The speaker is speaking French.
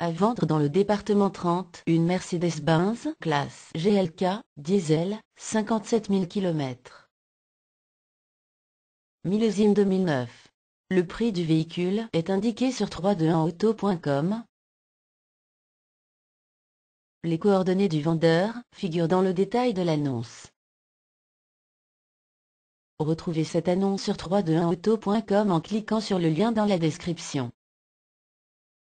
À vendre dans le département 30, une Mercedes-Benz classe GLK, diesel, 57 000 km. Millésime 2009. Le prix du véhicule est indiqué sur 321auto.com. Les coordonnées du vendeur figurent dans le détail de l'annonce. Retrouvez cette annonce sur 321auto.com en cliquant sur le lien dans la description.